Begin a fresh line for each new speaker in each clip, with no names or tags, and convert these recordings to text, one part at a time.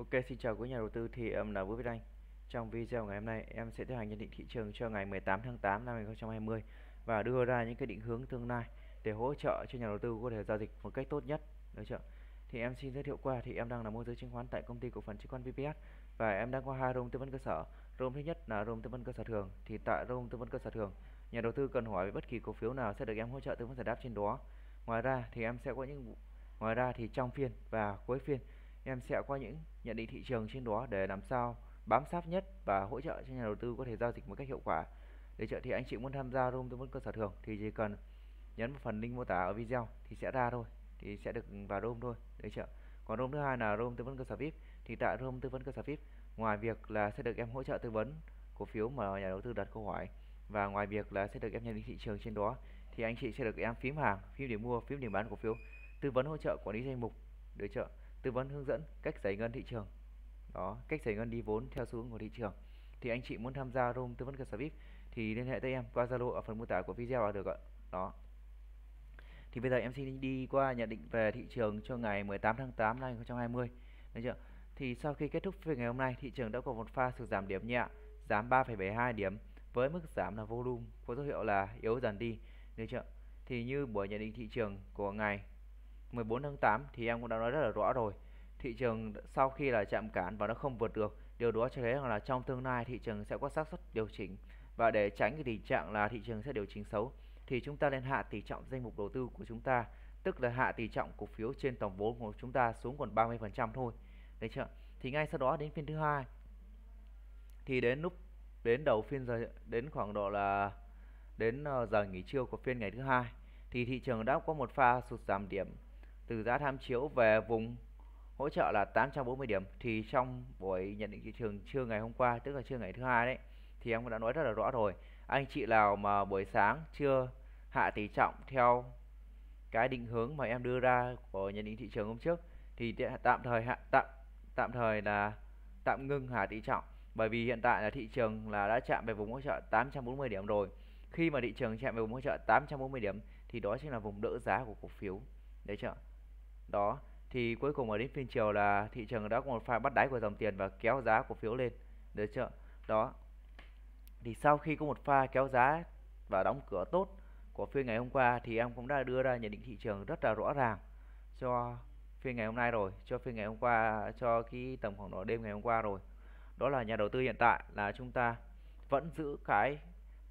Ok xin chào quý nhà đầu tư thì em là Vũ Việt Anh Trong video ngày hôm nay em sẽ tiến hành nhận định thị trường cho ngày 18 tháng 8 năm 2020 và đưa ra những cái định hướng tương lai để hỗ trợ cho nhà đầu tư có thể giao dịch một cách tốt nhất được chưa? Thì em xin giới thiệu qua thì em đang là môi giới chứng khoán tại công ty cổ phần chứng khoán VPS và em đang có hai room tư vấn cơ sở. Room thứ nhất là room tư vấn cơ sở thường thì tại room tư vấn cơ sở thường nhà đầu tư cần hỏi về bất kỳ cổ phiếu nào sẽ được em hỗ trợ tư vấn giải đáp trên đó. Ngoài ra thì em sẽ có những ngoài ra thì trong phiên và cuối phiên Em sẽ qua những nhận định thị trường trên đó để làm sao bám sát nhất và hỗ trợ cho nhà đầu tư có thể giao dịch một cách hiệu quả. Để trợ thì anh chị muốn tham gia room tư vấn cơ sở thường thì chỉ cần nhấn vào phần link mô tả ở video thì sẽ ra thôi, thì sẽ được vào room thôi. để trợ. Còn room thứ hai là room tư vấn cơ sở VIP thì tại room tư vấn cơ sở VIP ngoài việc là sẽ được em hỗ trợ tư vấn cổ phiếu mà nhà đầu tư đặt câu hỏi và ngoài việc là sẽ được em nhận định thị trường trên đó thì anh chị sẽ được em phím hàng, phím điểm mua, phím điểm bán cổ phiếu, tư vấn hỗ trợ quản lý danh mục, để trợ tư vấn hướng dẫn cách giải ngân thị trường đó cách giải ngân đi vốn theo xu hướng của thị trường thì anh chị muốn tham gia room tư vấn cơ sở vip thì liên hệ tới em qua zalo ở phần mô tả của video là được ạ đó thì bây giờ em xin đi qua nhận định về thị trường cho ngày 18 tháng 8 năm 2020 được chưa thì sau khi kết thúc phiên ngày hôm nay thị trường đã có một pha sụt giảm điểm nhẹ giảm 3,72 điểm với mức giảm là volume có dấu hiệu là yếu dần đi được chưa thì như buổi nhận định thị trường của ngày 14 tháng 8 thì em cũng đã nói rất là rõ rồi thị trường sau khi là chạm cản và nó không vượt được điều đó cho thấy rằng là trong tương lai thị trường sẽ có xác suất điều chỉnh và để tránh cái tình trạng là thị trường sẽ điều chỉnh xấu thì chúng ta nên hạ tỷ trọng danh mục đầu tư của chúng ta tức là hạ tỷ trọng cổ phiếu trên tổng vốn của chúng ta xuống còn 30% thôi được chưa thì ngay sau đó đến phiên thứ hai thì đến lúc đến đầu phiên giờ đến khoảng độ là đến ờ, giờ nghỉ trưa của phiên ngày thứ hai thì thị trường đã có một pha sụt giảm điểm từ giá tham chiếu về vùng hỗ trợ là 840 điểm thì trong buổi nhận định thị trường trưa ngày hôm qua tức là trưa ngày thứ hai đấy thì em đã nói rất là rõ rồi anh chị nào mà buổi sáng chưa hạ tỷ trọng theo cái định hướng mà em đưa ra của nhận định thị trường hôm trước thì tạm thời hạ tạm tạm thời là tạm ngưng hạ tỷ trọng bởi vì hiện tại là thị trường là đã chạm về vùng hỗ trợ 840 điểm rồi khi mà thị trường chạm về vùng hỗ trợ 840 điểm thì đó chính là vùng đỡ giá của cổ phiếu đấy chưa đó thì cuối cùng ở đến phiên chiều là thị trường đã có một pha bắt đáy của dòng tiền và kéo giá cổ phiếu lên được chưa đó thì sau khi có một pha kéo giá và đóng cửa tốt của phiên ngày hôm qua thì em cũng đã đưa ra nhận định thị trường rất là rõ ràng cho phiên ngày hôm nay rồi cho phiên ngày hôm qua cho cái tầm khoảng độ đêm ngày hôm qua rồi đó là nhà đầu tư hiện tại là chúng ta vẫn giữ cái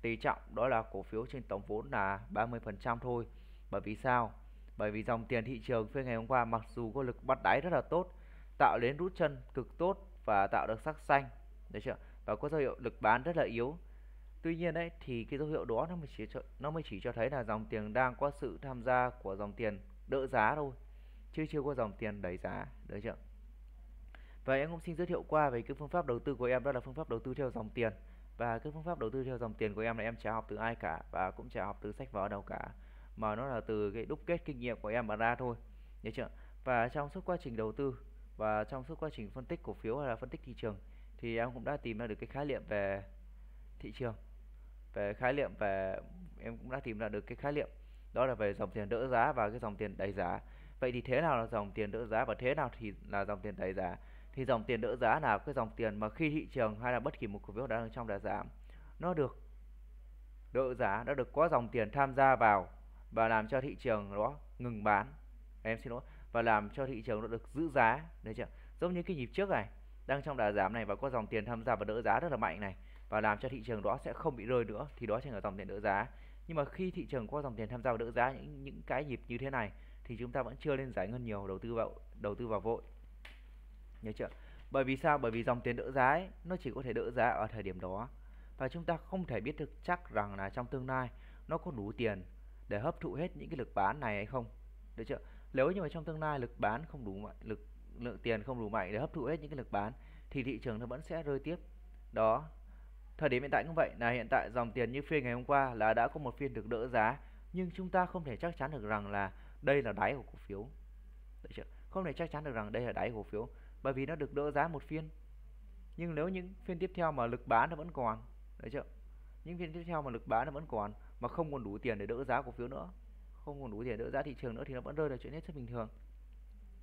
tỷ trọng đó là cổ phiếu trên tổng vốn là 30% thôi bởi vì sao bởi vì dòng tiền thị trường phiên ngày hôm qua mặc dù có lực bắt đáy rất là tốt, tạo đến rút chân cực tốt và tạo được sắc xanh, đấy chưa? Và có dấu hiệu lực bán rất là yếu. Tuy nhiên đấy thì cái dấu hiệu đó nó mới chỉ cho, nó mới chỉ cho thấy là dòng tiền đang có sự tham gia của dòng tiền đỡ giá thôi, chứ chưa có dòng tiền đẩy giá, đấy chưa? Và em cũng xin giới thiệu qua về cái phương pháp đầu tư của em đó là phương pháp đầu tư theo dòng tiền. Và cái phương pháp đầu tư theo dòng tiền của em là em chả học từ ai cả và cũng chả học từ sách vở đâu cả mà nó là từ cái đúc kết kinh nghiệm của em mà ra thôi nhớ chưa và trong suốt quá trình đầu tư và trong suốt quá trình phân tích cổ phiếu hay là phân tích thị trường thì em cũng đã tìm ra được cái khái niệm về thị trường về khái niệm về em cũng đã tìm ra được cái khái niệm đó là về dòng tiền đỡ giá và cái dòng tiền đẩy giá vậy thì thế nào là dòng tiền đỡ giá và thế nào thì là dòng tiền đẩy giá thì dòng tiền đỡ giá là cái dòng tiền mà khi thị trường hay là bất kỳ một cổ phiếu đang trong đà giảm nó được đỡ giá đã được có dòng tiền tham gia vào và làm cho thị trường đó ngừng bán em xin lỗi và làm cho thị trường nó được giữ giá đấy chưa giống như cái nhịp trước này đang trong đà giảm này và có dòng tiền tham gia và đỡ giá rất là mạnh này và làm cho thị trường đó sẽ không bị rơi nữa thì đó chính là dòng tiền đỡ giá nhưng mà khi thị trường có dòng tiền tham gia và đỡ giá những những cái nhịp như thế này thì chúng ta vẫn chưa nên giải ngân nhiều đầu tư vào đầu tư vào vội nhớ chưa bởi vì sao bởi vì dòng tiền đỡ giá ấy, nó chỉ có thể đỡ giá ở thời điểm đó và chúng ta không thể biết được chắc rằng là trong tương lai nó có đủ tiền để hấp thụ hết những cái lực bán này hay không được chưa nếu như mà trong tương lai lực bán không đủ mạnh lực lượng tiền không đủ mạnh để hấp thụ hết những cái lực bán thì thị trường nó vẫn sẽ rơi tiếp đó thời điểm hiện tại cũng vậy là hiện tại dòng tiền như phiên ngày hôm qua là đã có một phiên được đỡ giá nhưng chúng ta không thể chắc chắn được rằng là đây là đáy của cổ phiếu được chưa? không thể chắc chắn được rằng đây là đáy cổ phiếu bởi vì nó được đỡ giá một phiên nhưng nếu những phiên tiếp theo mà lực bán nó vẫn còn được chưa những phiên tiếp theo mà lực bán nó vẫn còn mà không còn đủ tiền để đỡ giá cổ phiếu nữa không còn đủ tiền đỡ giá thị trường nữa thì nó vẫn rơi là chuyện hết sức bình thường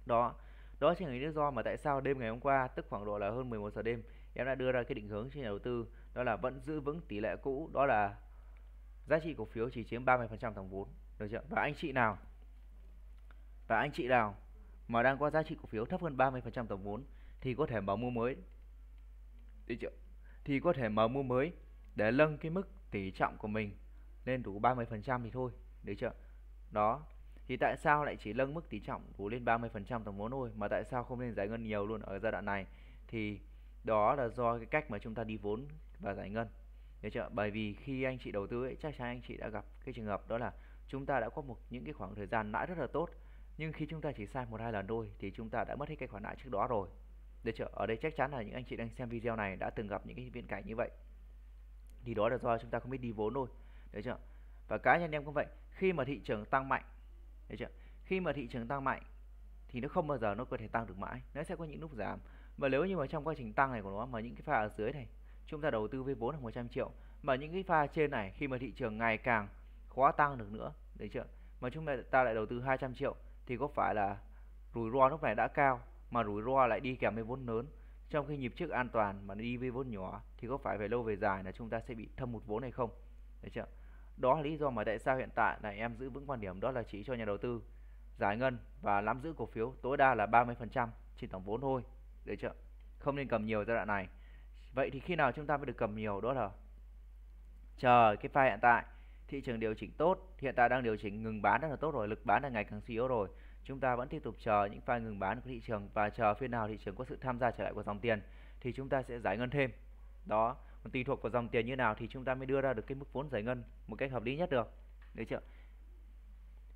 đó đó chính là lý do mà tại sao đêm ngày hôm qua tức khoảng độ là hơn 11 giờ đêm em đã đưa ra cái định hướng cho nhà đầu tư đó là vẫn giữ vững tỷ lệ cũ đó là giá trị cổ phiếu chỉ chiếm 30% tổng vốn được chưa và anh chị nào và anh chị nào mà đang có giá trị cổ phiếu thấp hơn 30% tổng vốn thì có thể mở mua mới được chưa thì có thể mở mua mới để nâng cái mức tỷ trọng của mình lên đủ 30% thì thôi được chưa đó thì tại sao lại chỉ nâng mức tỷ trọng đủ lên 30% tổng vốn thôi mà tại sao không nên giải ngân nhiều luôn ở giai đoạn này thì đó là do cái cách mà chúng ta đi vốn và giải ngân được chưa bởi vì khi anh chị đầu tư ấy, chắc chắn anh chị đã gặp cái trường hợp đó là chúng ta đã có một những cái khoảng thời gian lãi rất là tốt nhưng khi chúng ta chỉ sai một hai lần thôi thì chúng ta đã mất hết cái khoản lãi trước đó rồi được chưa ở đây chắc chắn là những anh chị đang xem video này đã từng gặp những cái viễn cảnh như vậy thì đó là do chúng ta không biết đi vốn thôi đấy chưa và cá nhân em cũng vậy khi mà thị trường tăng mạnh đấy chưa khi mà thị trường tăng mạnh thì nó không bao giờ nó có thể tăng được mãi nó sẽ có những lúc giảm và nếu như mà trong quá trình tăng này của nó mà những cái pha ở dưới này chúng ta đầu tư với vốn là 100 triệu mà những cái pha trên này khi mà thị trường ngày càng khó tăng được nữa đấy chưa mà chúng ta lại đầu tư 200 triệu thì có phải là rủi ro lúc này đã cao mà rủi ro lại đi kèm với vốn lớn trong khi nhịp trước an toàn mà đi với vốn nhỏ thì có phải về lâu về dài là chúng ta sẽ bị thâm một vốn hay không được chưa? Đó là lý do mà tại sao hiện tại là em giữ vững quan điểm đó là chỉ cho nhà đầu tư giải ngân và nắm giữ cổ phiếu tối đa là 30% trên tổng vốn thôi. Được chưa? Không nên cầm nhiều giai đoạn này. Vậy thì khi nào chúng ta mới được cầm nhiều đó là chờ cái pha hiện tại thị trường điều chỉnh tốt, hiện tại đang điều chỉnh ngừng bán rất là tốt rồi, lực bán là ngày càng suy yếu rồi. Chúng ta vẫn tiếp tục chờ những pha ngừng bán của thị trường và chờ phiên nào thị trường có sự tham gia trở lại của dòng tiền thì chúng ta sẽ giải ngân thêm. Đó, còn tùy thuộc vào dòng tiền như nào thì chúng ta mới đưa ra được cái mức vốn giải ngân một cách hợp lý nhất được được chưa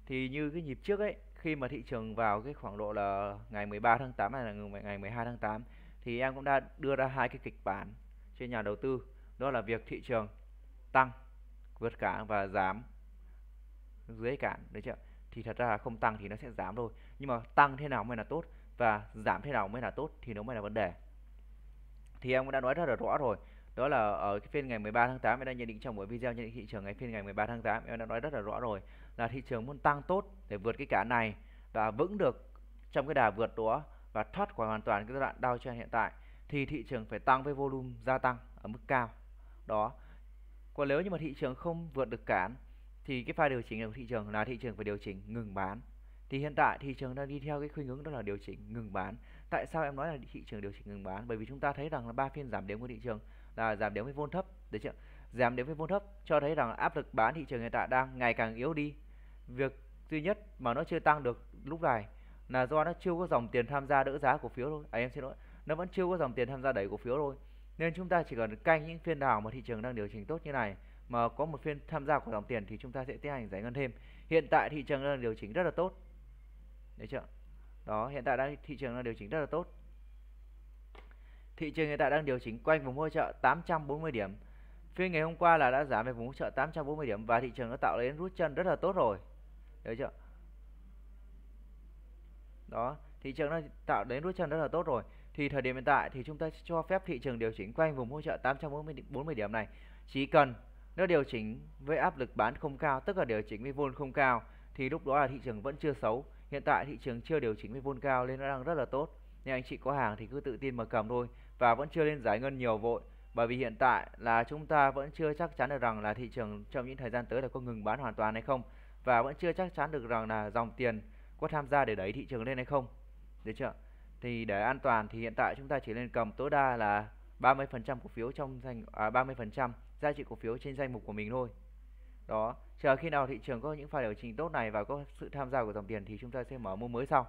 thì như cái nhịp trước ấy khi mà thị trường vào cái khoảng độ là ngày 13 tháng 8 hay là ngày 12 tháng 8 thì em cũng đã đưa ra hai cái kịch bản trên nhà đầu tư đó là việc thị trường tăng vượt cản và giảm dưới cản đấy chưa thì thật ra là không tăng thì nó sẽ giảm thôi nhưng mà tăng thế nào mới là tốt và giảm thế nào mới là tốt thì nó mới là vấn đề thì em cũng đã nói rất là rõ rồi đó là ở cái phiên ngày 13 tháng 8 em đã nhận định trong buổi video nhận định thị trường ngày phiên ngày 13 tháng 8 em đã nói rất là rõ rồi là thị trường muốn tăng tốt để vượt cái cả này và vững được trong cái đà vượt đó và thoát khỏi hoàn toàn cái giai đoạn đau trend hiện tại thì thị trường phải tăng với volume gia tăng ở mức cao đó còn nếu như mà thị trường không vượt được cản thì cái pha điều chỉnh của thị trường là thị trường phải điều chỉnh ngừng bán thì hiện tại thị trường đang đi theo cái khuynh hướng đó là điều chỉnh ngừng bán tại sao em nói là thị trường điều chỉnh ngừng bán bởi vì chúng ta thấy rằng là ba phiên giảm điểm của thị trường là giảm đến với vôn thấp đấy chưa giảm đến với vôn thấp cho thấy rằng áp lực bán thị trường hiện tại đang ngày càng yếu đi việc duy nhất mà nó chưa tăng được lúc này là do nó chưa có dòng tiền tham gia đỡ giá cổ phiếu thôi à, em xin lỗi nó vẫn chưa có dòng tiền tham gia đẩy cổ phiếu thôi nên chúng ta chỉ cần canh những phiên nào mà thị trường đang điều chỉnh tốt như này mà có một phiên tham gia của dòng tiền thì chúng ta sẽ tiến hành giải ngân thêm hiện tại thị trường đang điều chỉnh rất là tốt đấy chưa đó hiện tại đang thị trường đang điều chỉnh rất là tốt Thị trường hiện tại đang điều chỉnh quanh vùng hỗ trợ 840 điểm. Phiên ngày hôm qua là đã giảm về vùng hỗ trợ 840 điểm và thị trường đã tạo đến rút chân rất là tốt rồi. Được chưa? Đó, thị trường đã tạo đến rút chân rất là tốt rồi. Thì thời điểm hiện tại thì chúng ta cho phép thị trường điều chỉnh quanh vùng hỗ trợ 840 điểm này. Chỉ cần nó điều chỉnh với áp lực bán không cao, tức là điều chỉnh với vôn không cao thì lúc đó là thị trường vẫn chưa xấu. Hiện tại thị trường chưa điều chỉnh với vôn cao nên nó đang rất là tốt. Nên anh chị có hàng thì cứ tự tin mà cầm thôi và vẫn chưa lên giải ngân nhiều vội bởi vì hiện tại là chúng ta vẫn chưa chắc chắn được rằng là thị trường trong những thời gian tới là có ngừng bán hoàn toàn hay không và vẫn chưa chắc chắn được rằng là dòng tiền có tham gia để đẩy thị trường lên hay không được chưa thì để an toàn thì hiện tại chúng ta chỉ nên cầm tối đa là 30% cổ phiếu trong danh à, 30% giá trị cổ phiếu trên danh mục của mình thôi đó chờ khi nào thị trường có những pha điều chỉnh tốt này và có sự tham gia của dòng tiền thì chúng ta sẽ mở mua mới sau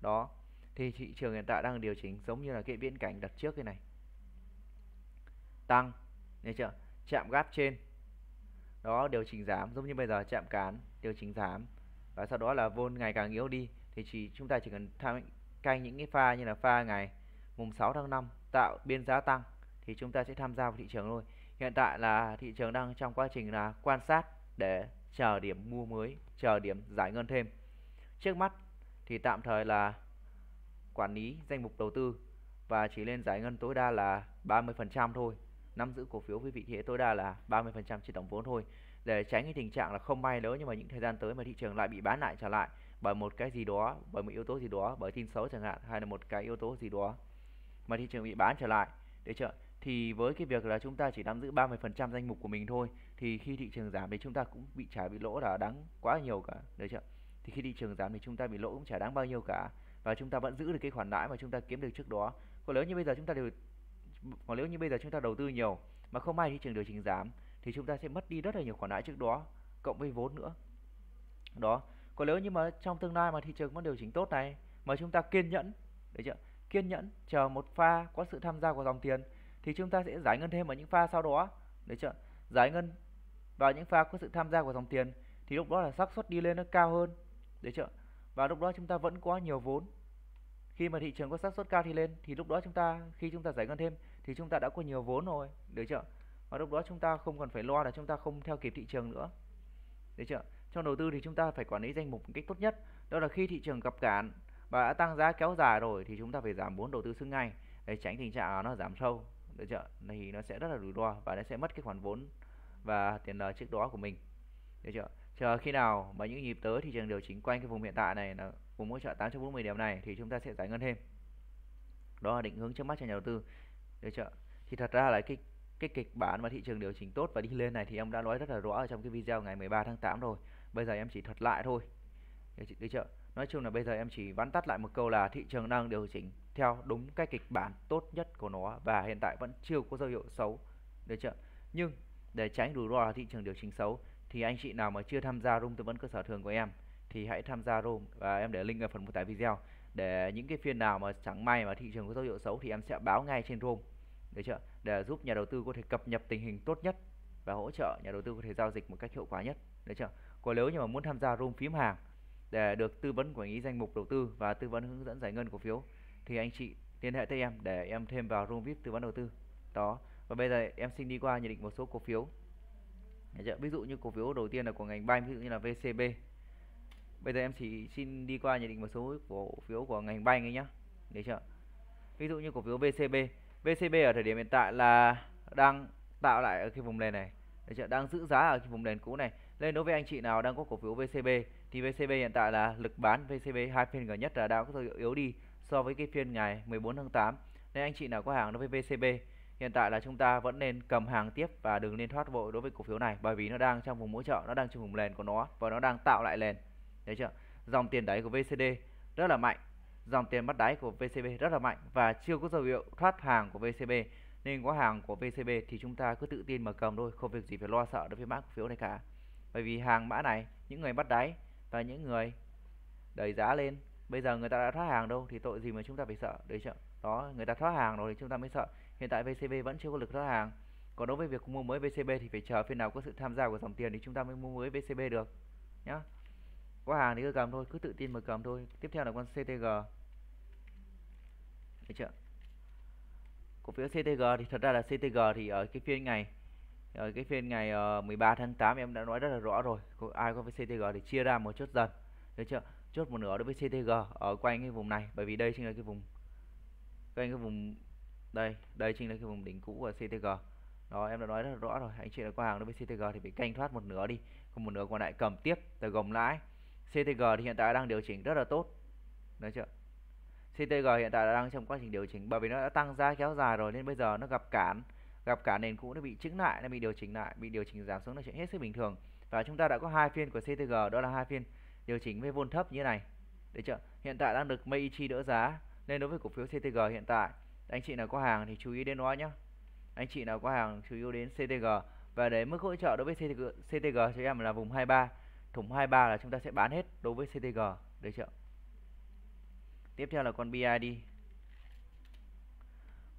đó thì thị trường hiện tại đang điều chỉnh giống như là cái viễn cảnh đặt trước cái này tăng nghe chưa chạm gáp trên đó điều chỉnh giảm giống như bây giờ chạm cán điều chỉnh giảm và sau đó là vôn ngày càng yếu đi thì chỉ chúng ta chỉ cần tham canh những cái pha như là pha ngày mùng 6 tháng 5 tạo biên giá tăng thì chúng ta sẽ tham gia vào thị trường thôi hiện tại là thị trường đang trong quá trình là quan sát để chờ điểm mua mới chờ điểm giải ngân thêm trước mắt thì tạm thời là quản lý danh mục đầu tư và chỉ lên giải ngân tối đa là 30% thôi nắm giữ cổ phiếu với vị thế tối đa là 30% trên tổng vốn thôi để tránh cái tình trạng là không may nếu nhưng mà những thời gian tới mà thị trường lại bị bán lại trở lại bởi một cái gì đó bởi một yếu tố gì đó bởi tin xấu chẳng hạn hay là một cái yếu tố gì đó mà thị trường bị bán trở lại để chợ thì với cái việc là chúng ta chỉ nắm giữ 30% danh mục của mình thôi thì khi thị trường giảm thì chúng ta cũng bị trả bị lỗ là đáng quá nhiều cả đấy chưa thì khi thị trường giảm thì chúng ta bị lỗ cũng chả đáng bao nhiêu cả và chúng ta vẫn giữ được cái khoản lãi mà chúng ta kiếm được trước đó còn nếu như bây giờ chúng ta đều còn nếu như bây giờ chúng ta đầu tư nhiều mà không may thị trường điều chỉnh giảm thì chúng ta sẽ mất đi rất là nhiều khoản lãi trước đó cộng với vốn nữa đó còn nếu như mà trong tương lai mà thị trường vẫn điều chỉnh tốt này mà chúng ta kiên nhẫn đấy chưa kiên nhẫn chờ một pha có sự tham gia của dòng tiền thì chúng ta sẽ giải ngân thêm ở những pha sau đó đấy chưa giải ngân vào những pha có sự tham gia của dòng tiền thì lúc đó là xác suất đi lên nó cao hơn đấy chưa và lúc đó chúng ta vẫn có nhiều vốn khi mà thị trường có xác suất cao thì lên thì lúc đó chúng ta khi chúng ta giải ngân thêm thì chúng ta đã có nhiều vốn rồi được chưa và lúc đó chúng ta không còn phải lo là chúng ta không theo kịp thị trường nữa được chưa trong đầu tư thì chúng ta phải quản lý danh mục một cách tốt nhất đó là khi thị trường gặp cản và đã tăng giá kéo dài rồi thì chúng ta phải giảm vốn đầu tư xương ngay để tránh tình trạng nó giảm sâu được chưa thì nó sẽ rất là rủi ro và nó sẽ mất cái khoản vốn và tiền lời trước đó của mình được chưa chờ khi nào mà những nhịp tới thị trường điều chỉnh quanh cái vùng hiện tại này là vùng hỗ trợ 840 điểm này thì chúng ta sẽ giải ngân thêm đó là định hướng trước mắt cho nhà đầu tư được chưa thì thật ra là cái cái kịch bản mà thị trường điều chỉnh tốt và đi lên này thì em đã nói rất là rõ ở trong cái video ngày 13 tháng 8 rồi bây giờ em chỉ thuật lại thôi được chưa nói chung là bây giờ em chỉ vắn tắt lại một câu là thị trường đang điều chỉnh theo đúng cái kịch bản tốt nhất của nó và hiện tại vẫn chưa có dấu hiệu xấu được chưa nhưng để tránh rủi ro là thị trường điều chỉnh xấu thì anh chị nào mà chưa tham gia room tư vấn cơ sở thường của em thì hãy tham gia room và em để link ở phần mô tả video để những cái phiên nào mà chẳng may mà thị trường có dấu hiệu xấu thì em sẽ báo ngay trên room được chưa để giúp nhà đầu tư có thể cập nhật tình hình tốt nhất và hỗ trợ nhà đầu tư có thể giao dịch một cách hiệu quả nhất được chưa còn nếu như mà muốn tham gia room phím hàng để được tư vấn quản lý danh mục đầu tư và tư vấn hướng dẫn giải ngân cổ phiếu thì anh chị liên hệ tới em để em thêm vào room vip tư vấn đầu tư đó và bây giờ em xin đi qua nhận định một số cổ phiếu chưa? ví dụ như cổ phiếu đầu tiên là của ngành banh ví dụ như là VCB bây giờ em chỉ xin đi qua nhận định một số cổ phiếu của ngành banh ấy nhá được chưa ví dụ như cổ phiếu VCB VCB ở thời điểm hiện tại là đang tạo lại ở cái vùng nền này được chưa? đang giữ giá ở cái vùng nền cũ này nên đối với anh chị nào đang có cổ phiếu VCB thì VCB hiện tại là lực bán VCB hai phiên gần nhất là đã có dấu hiệu yếu đi so với cái phiên ngày 14 tháng 8 nên anh chị nào có hàng đối với VCB hiện tại là chúng ta vẫn nên cầm hàng tiếp và đừng nên thoát vội đối với cổ phiếu này bởi vì nó đang trong vùng hỗ trợ nó đang trong vùng nền của nó và nó đang tạo lại nền thấy chưa dòng tiền đáy của VCD rất là mạnh dòng tiền bắt đáy của VCB rất là mạnh và chưa có dấu hiệu thoát hàng của VCB nên có hàng của VCB thì chúng ta cứ tự tin mà cầm thôi không việc gì phải lo sợ đối với mã cổ phiếu này cả bởi vì hàng mã này những người bắt đáy và những người đẩy giá lên bây giờ người ta đã thoát hàng đâu thì tội gì mà chúng ta phải sợ đấy chưa đó người ta thoát hàng rồi thì chúng ta mới sợ hiện tại VCB vẫn chưa có lực thoát hàng. Còn đối với việc mua mới VCB thì phải chờ phiên nào có sự tham gia của dòng tiền thì chúng ta mới mua mới VCB được nhá. Có hàng thì cứ cầm thôi, cứ tự tin mà cầm thôi. Tiếp theo là con CTG. Được chưa? Cổ phiếu CTG thì thật ra là CTG thì ở cái phiên ngày ở cái phiên ngày uh, ờ, 13 tháng 8 em đã nói rất là rõ rồi. Ai có với CTG thì chia ra một chút dần. Được chưa? Chốt một nửa đối với CTG ở quanh cái vùng này bởi vì đây chính là cái vùng quanh cái vùng đây đây chính là cái vùng đỉnh cũ của CTG đó em đã nói rất rõ rồi anh chị đã qua hàng đối với CTG thì bị canh thoát một nửa đi còn một nửa còn lại cầm tiếp là gồng lãi CTG thì hiện tại đang điều chỉnh rất là tốt đấy chưa CTG hiện tại đang trong quá trình điều chỉnh bởi vì nó đã tăng giá kéo dài rồi nên bây giờ nó gặp cản gặp cả nền cũ nó bị trứng lại nó bị điều chỉnh lại bị điều chỉnh giảm xuống là chuyện hết sức bình thường và chúng ta đã có hai phiên của CTG đó là hai phiên điều chỉnh với vôn thấp như thế này được chưa hiện tại đang được Meichi đỡ giá nên đối với cổ phiếu CTG hiện tại anh chị nào có hàng thì chú ý đến nó nhé anh chị nào có hàng chú ý đến CTG và để mức hỗ trợ đối với CTG, CTG cho em là vùng 23 thủng 23 là chúng ta sẽ bán hết đối với CTG được chưa tiếp theo là con BID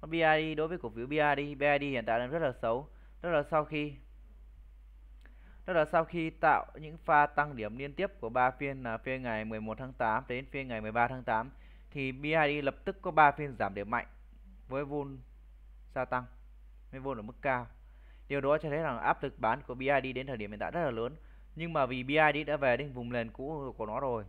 con BID đối với cổ phiếu BID BID hiện tại đang rất là xấu rất là sau khi đó là sau khi tạo những pha tăng điểm liên tiếp của ba phiên là phiên ngày 11 tháng 8 đến phiên ngày 13 tháng 8 thì BID lập tức có 3 phiên giảm điểm mạnh với vol gia tăng với vol ở mức cao điều đó cho thấy rằng áp lực bán của BID đến thời điểm hiện tại rất là lớn nhưng mà vì BID đã về đến vùng nền cũ của nó rồi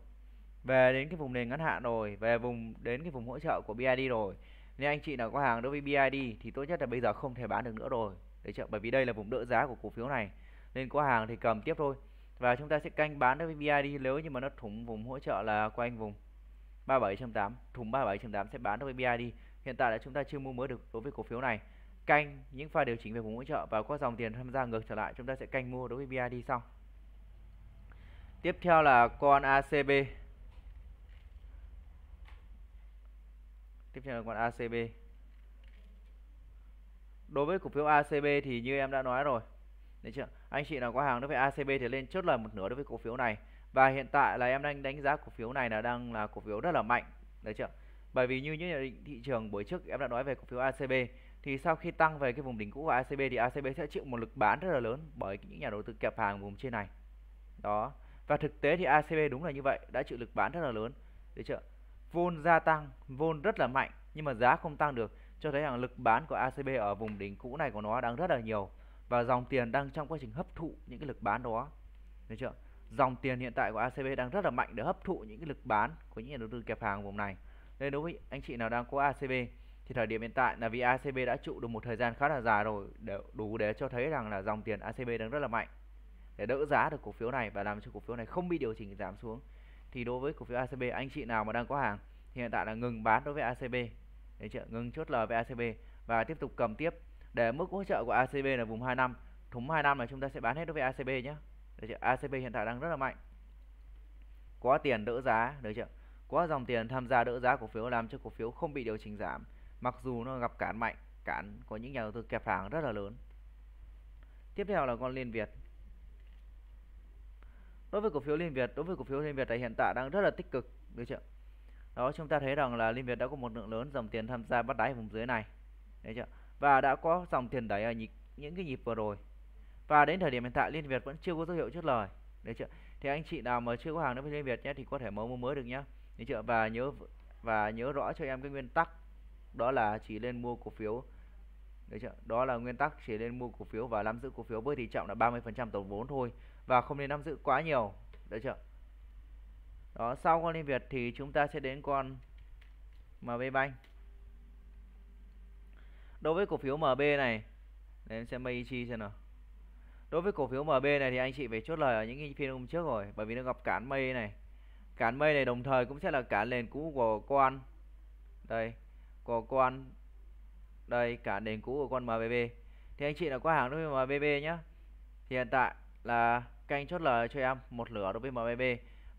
về đến cái vùng nền ngắn hạn rồi về vùng đến cái vùng hỗ trợ của BID rồi nên anh chị nào có hàng đối với BID thì tốt nhất là bây giờ không thể bán được nữa rồi để chợ bởi vì đây là vùng đỡ giá của cổ phiếu này nên có hàng thì cầm tiếp thôi và chúng ta sẽ canh bán đối với BID nếu như mà nó thủng vùng hỗ trợ là quanh vùng 37.8 thủng 37.8 sẽ bán đối với BID Hiện tại là chúng ta chưa mua mới được đối với cổ phiếu này. Canh những pha điều chỉnh về vùng hỗ trợ và có dòng tiền tham gia ngược trở lại chúng ta sẽ canh mua đối với BID sau. Tiếp theo là con ACB. Tiếp theo là con ACB. Đối với cổ phiếu ACB thì như em đã nói rồi. Đấy chưa? Anh chị nào có hàng đối với ACB thì lên chốt lời một nửa đối với cổ phiếu này. Và hiện tại là em đang đánh giá cổ phiếu này là đang là cổ phiếu rất là mạnh. Đấy chưa? bởi vì như những nhận định thị trường buổi trước em đã nói về cổ phiếu ACB thì sau khi tăng về cái vùng đỉnh cũ của ACB thì ACB sẽ chịu một lực bán rất là lớn bởi những nhà đầu tư kẹp hàng vùng trên này đó và thực tế thì ACB đúng là như vậy đã chịu lực bán rất là lớn được chưa vôn gia tăng vôn rất là mạnh nhưng mà giá không tăng được cho thấy rằng lực bán của ACB ở vùng đỉnh cũ này của nó đang rất là nhiều và dòng tiền đang trong quá trình hấp thụ những cái lực bán đó được chưa dòng tiền hiện tại của ACB đang rất là mạnh để hấp thụ những cái lực bán của những nhà đầu tư kẹp hàng vùng này nên đối với anh chị nào đang có ACB thì thời điểm hiện tại là vì ACB đã trụ được một thời gian khá là dài rồi để đủ để cho thấy rằng là dòng tiền ACB đang rất là mạnh để đỡ giá được cổ phiếu này và làm cho cổ phiếu này không bị điều chỉnh giảm xuống thì đối với cổ phiếu ACB anh chị nào mà đang có hàng thì hiện tại là ngừng bán đối với ACB để chưa ngừng chốt lời về ACB và tiếp tục cầm tiếp để mức hỗ trợ của ACB là vùng 2 năm thủng 2 năm là chúng ta sẽ bán hết đối với ACB nhé đấy chưa ACB hiện tại đang rất là mạnh có tiền đỡ giá đấy chưa có dòng tiền tham gia đỡ giá cổ phiếu làm cho cổ phiếu không bị điều chỉnh giảm, mặc dù nó gặp cản mạnh, cản có những nhà đầu tư kẹp hàng rất là lớn. Tiếp theo là con Liên Việt. Đối với cổ phiếu Liên Việt, đối với cổ phiếu Liên Việt tại hiện tại đang rất là tích cực, được chưa? Đó chúng ta thấy rằng là Liên Việt đã có một lượng lớn dòng tiền tham gia bắt đáy vùng dưới này. Đấy chưa? Và đã có dòng tiền đẩy ở nhịp, những cái nhịp vừa rồi. Và đến thời điểm hiện tại Liên Việt vẫn chưa có dấu hiệu chốt lời. Đấy chưa? Thì anh chị nào mà chưa có hàng đối với Liên Việt nhé thì có thể mới mua mới được nhé. Đấy chưa? Và nhớ và nhớ rõ cho em cái nguyên tắc đó là chỉ lên mua cổ phiếu Đấy chưa? Đó là nguyên tắc chỉ lên mua cổ phiếu và nắm giữ cổ phiếu với tỷ trọng là 30% tổng vốn thôi và không nên nắm giữ quá nhiều. Đấy chưa? Đó, sau con Liên Việt thì chúng ta sẽ đến con MB Bank. Đối với cổ phiếu MB này, để em xem chi xem nào. Đối với cổ phiếu MB này thì anh chị phải chốt lời ở những phiên hôm trước rồi bởi vì nó gặp cản mây này cản mây này đồng thời cũng sẽ là cản nền cũ của con đây của con đây cản nền cũ của con MBB thì anh chị là qua hàng đối với MBB nhé thì hiện tại là canh chốt lời cho em một lửa đối với MBB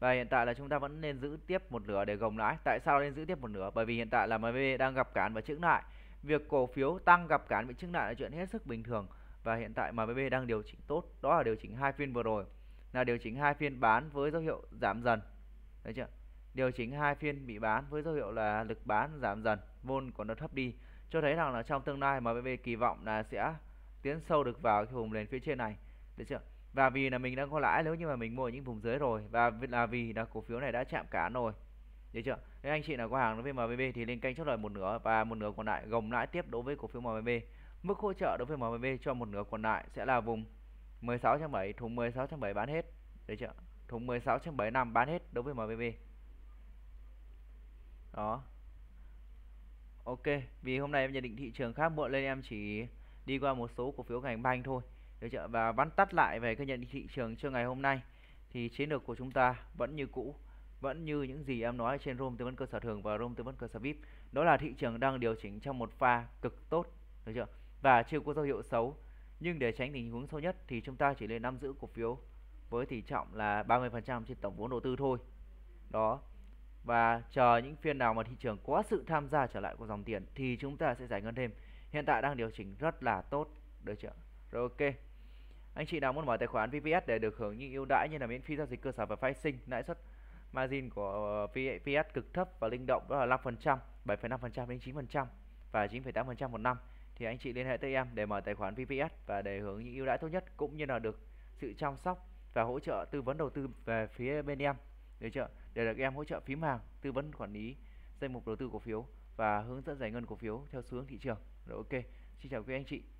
và hiện tại là chúng ta vẫn nên giữ tiếp một lửa để gồng lãi tại sao nên giữ tiếp một lửa bởi vì hiện tại là MBB đang gặp cản và chững lại việc cổ phiếu tăng gặp cản bị chững lại là chuyện hết sức bình thường và hiện tại MBB đang điều chỉnh tốt đó là điều chỉnh hai phiên vừa rồi là điều chỉnh hai phiên bán với dấu hiệu giảm dần đấy chưa điều chỉnh hai phiên bị bán với dấu hiệu là lực bán giảm dần vốn còn nó thấp đi cho thấy rằng là trong tương lai MBB kỳ vọng là sẽ tiến sâu được vào cái vùng lên phía trên này được chưa và vì là mình đang có lãi nếu như mà mình mua ở những vùng dưới rồi và là vì là cổ phiếu này đã chạm cán rồi được chưa nếu anh chị nào có hàng đối với MBB thì lên kênh chốt lời một nửa và một nửa còn lại gồng lãi tiếp đối với cổ phiếu MBB mức hỗ trợ đối với MBB cho một nửa còn lại sẽ là vùng 1670 thùng 1670 bán hết được chưa thùng 16 trên 75 bán hết đối với MBB đó Ok vì hôm nay em nhận định thị trường khá muộn nên em chỉ đi qua một số cổ phiếu ngành banh thôi được chưa? và vắn tắt lại về cái nhận định thị trường cho ngày hôm nay thì chiến lược của chúng ta vẫn như cũ vẫn như những gì em nói trên room tư vấn cơ sở thường và room tư vấn cơ sở vip đó là thị trường đang điều chỉnh trong một pha cực tốt được chưa và chưa có dấu hiệu xấu nhưng để tránh tình huống xấu nhất thì chúng ta chỉ nên nắm giữ cổ phiếu với tỷ trọng là 30% trên tổng vốn đầu tư thôi đó và chờ những phiên nào mà thị trường có sự tham gia trở lại của dòng tiền thì chúng ta sẽ giải ngân thêm hiện tại đang điều chỉnh rất là tốt được chưa rồi ok anh chị nào muốn mở tài khoản VPS để được hưởng những ưu đãi như là miễn phí giao dịch cơ sở và phái sinh lãi suất margin của VPS cực thấp và linh động đó là 5%, 7,5% đến 9% và 9,8% một năm thì anh chị liên hệ tới em để mở tài khoản VPS và để hưởng những ưu đãi tốt nhất cũng như là được sự chăm sóc và hỗ trợ tư vấn đầu tư về phía bên em được chưa để được em hỗ trợ phím hàng tư vấn quản lý danh mục đầu tư cổ phiếu và hướng dẫn giải ngân cổ phiếu theo xu hướng thị trường rồi ok xin chào quý anh chị